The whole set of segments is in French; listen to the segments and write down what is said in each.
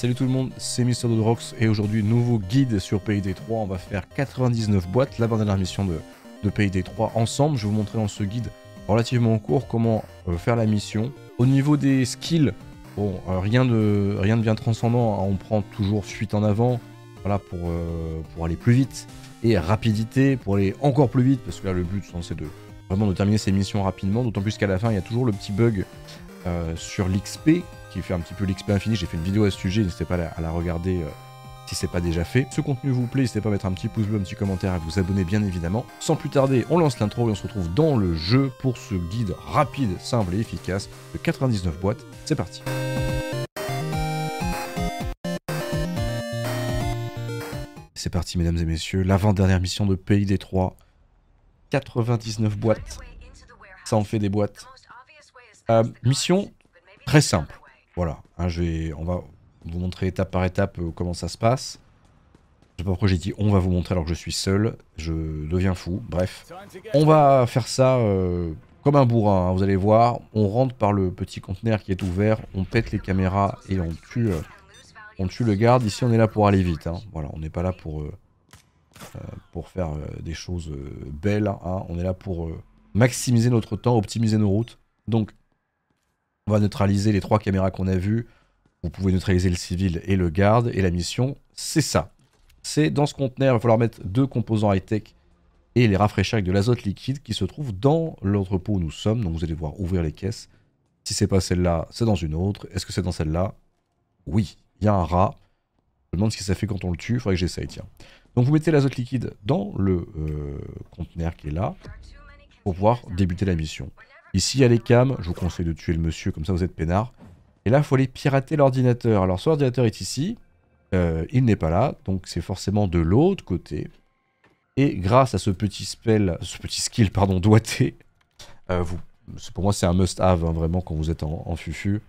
Salut tout le monde, c'est Mister Dodrox et aujourd'hui nouveau guide sur PID3. On va faire 99 boîtes, la dernière mission de, PID3 ensemble. Je vais vous montrer dans ce guide relativement court comment euh, faire la mission. Au niveau des skills, bon, euh, rien, de, rien de bien transcendant. Hein. on prend toujours suite en avant voilà, pour, euh, pour aller plus vite et rapidité pour aller encore plus vite parce que là le but c'est de vraiment de terminer ces missions rapidement. D'autant plus qu'à la fin il y a toujours le petit bug sur l'XP qui fait un petit peu l'XP infini. J'ai fait une vidéo à ce sujet, n'hésitez pas à la regarder si euh, si c'est pas déjà fait. Ce contenu vous plaît, n'hésitez pas à mettre un petit pouce bleu, un petit commentaire, à vous abonner bien évidemment. Sans plus tarder, on lance l'intro et on se retrouve dans le jeu pour ce guide rapide, simple et efficace de 99 boîtes. C'est parti C'est parti mesdames et messieurs, l'avant-dernière mission de Pays des Trois. 99 boîtes. Ça en fait des boîtes. Euh, mission très simple. Voilà, hein, je vais, on va vous montrer étape par étape euh, comment ça se passe. Je sais pas pourquoi j'ai dit on va vous montrer alors que je suis seul, je deviens fou, bref. On va faire ça euh, comme un bourrin, hein, vous allez voir. On rentre par le petit conteneur qui est ouvert, on pète les caméras et on tue, euh, on tue le garde. Ici on est là pour aller vite, hein. voilà, on n'est pas là pour, pour faire des choses belles, on est là pour maximiser notre temps, optimiser nos routes. Donc va neutraliser les trois caméras qu'on a vues. Vous pouvez neutraliser le civil et le garde. Et la mission, c'est ça. C'est dans ce conteneur, il va falloir mettre deux composants high-tech et les rafraîchir avec de l'azote liquide qui se trouve dans l'entrepôt où nous sommes. Donc vous allez voir ouvrir les caisses. Si c'est pas celle-là, c'est dans une autre. Est-ce que c'est dans celle-là Oui, il y a un rat. Je me demande ce que ça fait quand on le tue. Il faudrait que j'essaye, tiens. Donc vous mettez l'azote liquide dans le euh, conteneur qui est là pour pouvoir débuter la mission. Ici, il y a les cams. Je vous conseille de tuer le monsieur, comme ça vous êtes peinard. Et là, il faut aller pirater l'ordinateur. Alors, son ordinateur est ici. Euh, il n'est pas là. Donc, c'est forcément de l'autre côté. Et grâce à ce petit spell, ce petit skill, pardon, doigté, euh, pour moi, c'est un must-have, hein, vraiment, quand vous êtes en, en, fufu.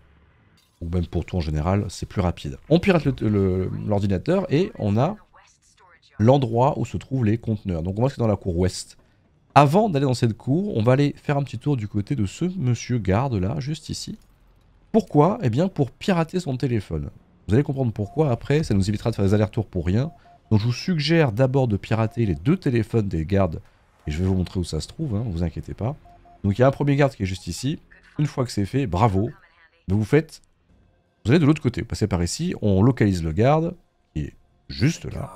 Ou même pour tout en général, c'est plus rapide. On pirate l'ordinateur et on a l'endroit où se trouvent les conteneurs. Donc, on voit que c'est dans la cour ouest. Avant d'aller dans cette cour, on va aller faire un petit tour du côté de ce monsieur garde là, juste ici. Pourquoi Eh bien pour pirater son téléphone. Vous allez comprendre pourquoi après, ça nous évitera de faire des allers-retours pour rien. Donc je vous suggère d'abord de pirater les deux téléphones des gardes, et je vais vous montrer où ça se trouve, ne hein, vous inquiétez pas. Donc il y a un premier garde qui est juste ici. Une fois que c'est fait, bravo. vous faites... Vous allez de l'autre côté, Vous passez par ici, on localise le garde, qui est juste là.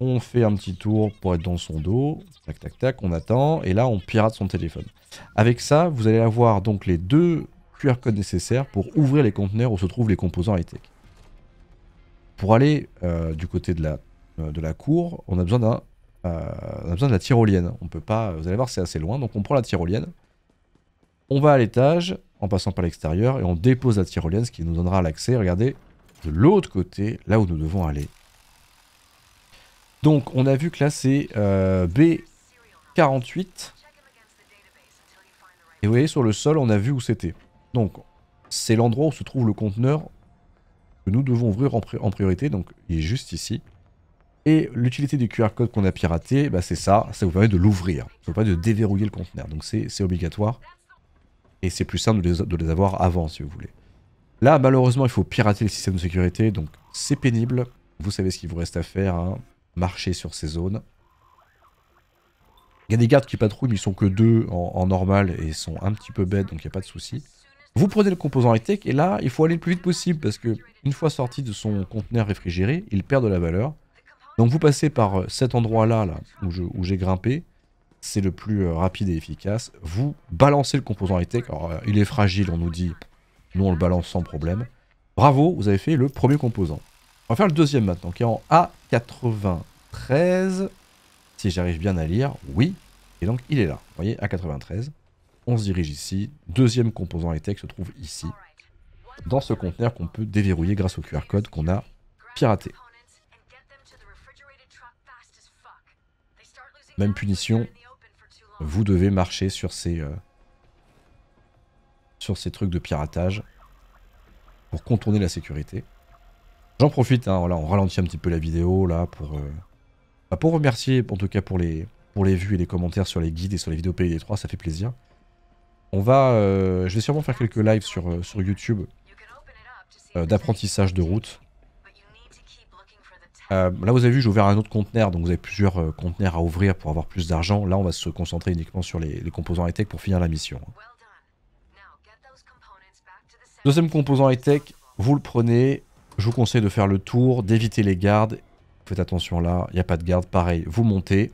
On fait un petit tour pour être dans son dos. Tac, tac, tac, on attend. Et là, on pirate son téléphone. Avec ça, vous allez avoir donc les deux QR codes nécessaires pour ouvrir les conteneurs où se trouvent les composants high-tech. Pour aller euh, du côté de la, euh, de la cour, on a besoin d'un euh, besoin de la tyrolienne. On peut pas, vous allez voir, c'est assez loin. Donc on prend la tyrolienne. On va à l'étage en passant par l'extérieur et on dépose la tyrolienne, ce qui nous donnera l'accès, regardez, de l'autre côté, là où nous devons aller. Donc on a vu que là c'est euh, B48. Et vous voyez sur le sol on a vu où c'était. Donc c'est l'endroit où se trouve le conteneur que nous devons ouvrir en, priorité. Donc il est juste ici. Et l'utilité du QR code qu'on a piraté, bah, c'est ça, ça vous permet de l'ouvrir, ça vous permet de déverrouiller le conteneur. Donc c'est obligatoire. Et c'est plus simple de les, avoir avant si vous voulez. Là malheureusement il faut pirater le système de sécurité, donc c'est pénible. Vous savez ce qu'il vous reste à faire. Hein marcher sur ces zones. Il y a des gardes qui patrouillent, mais ils sont que deux en, normal et sont un petit peu bêtes, donc il n'y a pas de souci. Vous prenez le composant high-tech et là, il faut aller le plus vite possible parce que une fois sorti de son conteneur réfrigéré, il perd de la valeur. Donc vous passez par euh, cet endroit-là là, où j'ai grimpé, c'est le plus euh, rapide et efficace. Vous balancez le composant high euh, il est fragile, on nous dit. Nous, on le balance sans problème. Bravo, vous avez fait le premier composant. On va faire le deuxième maintenant, qui est en A93. Si j'arrive bien à lire, oui. Et donc, il est là. Vous voyez, A93. On se dirige ici. Deuxième composant high-tech se trouve ici, dans ce conteneur qu'on peut déverrouiller grâce au QR code qu'on a piraté. Même punition, vous devez marcher sur ces, euh, sur ces trucs de piratage pour contourner la sécurité. J'en profite, hein, on ralentit un petit peu la vidéo là pour, euh, bah, pour remercier en tout cas pour les, pour les vues et les commentaires sur les guides et sur les vidéos Pays des 3 ça fait plaisir. On va, euh, je vais sûrement faire quelques lives sur, euh, sur YouTube d'apprentissage de route. là vous avez vu j'ai ouvert un autre conteneur, donc vous avez plusieurs conteneurs à ouvrir pour avoir plus d'argent. Là on va se concentrer uniquement sur les, les composants high-tech pour finir la mission. Deuxième composant high-tech, vous le prenez, je vous conseille de faire le tour, d'éviter les gardes. Faites attention là, il n'y a pas de garde. Pareil, vous montez.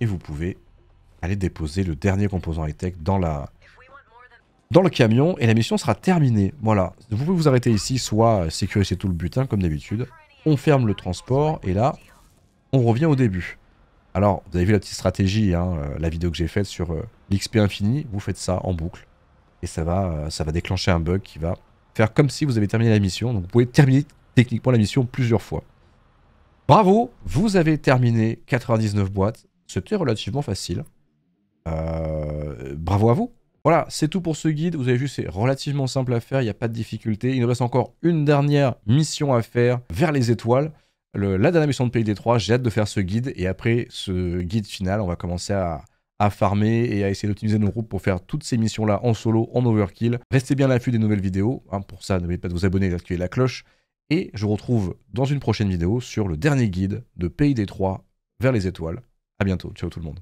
Et vous pouvez aller déposer le dernier composant high-tech dans, la... dans le camion. Et la mission sera terminée. Voilà, vous pouvez vous arrêter ici, soit sécuriser tout le butin comme d'habitude. On ferme le transport et là, on revient au début. Alors, vous avez vu la petite stratégie, hein, euh, la vidéo que j'ai faite sur euh, l'XP infini, vous faites ça en boucle, et ça va, euh, ça va déclencher un bug qui va faire comme si vous avez terminé la mission. Donc vous pouvez terminer techniquement la mission plusieurs fois. Bravo, vous avez terminé 99 boîtes. C'était relativement facile. Euh, bravo à vous. Voilà, c'est tout pour ce guide. Vous avez vu, c'est relativement simple à faire. Il n'y a pas de difficulté. Il nous reste encore une dernière mission à faire vers les étoiles. la dernière mission de Pays des Trois. J'ai hâte de faire ce guide. Et après ce guide final, on va commencer à, à farmer et à essayer d'optimiser nos groupes pour faire toutes ces missions-là en solo, en overkill. Restez bien à l'affût des nouvelles vidéos. Hein, pour ça, n'oubliez pas de vous abonner et d'activer la cloche. Et je vous retrouve dans une prochaine vidéo sur le dernier guide de Pays des Trois vers les étoiles. À bientôt. Ciao tout le monde.